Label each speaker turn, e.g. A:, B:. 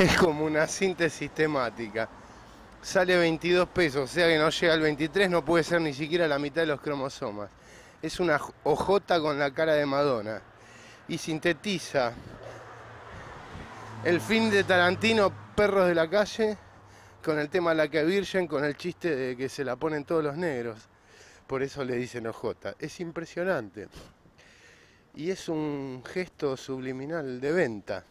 A: es como una síntesis temática. Sale 22 pesos, o sea que no llega al 23, no puede ser ni siquiera la mitad de los cromosomas. Es una OJ con la cara de Madonna. Y sintetiza el fin de Tarantino, Perros de la Calle, con el tema La que Virgen, con el chiste de que se la ponen todos los negros. Por eso le dicen OJ. Es impresionante. Y es un gesto subliminal de venta.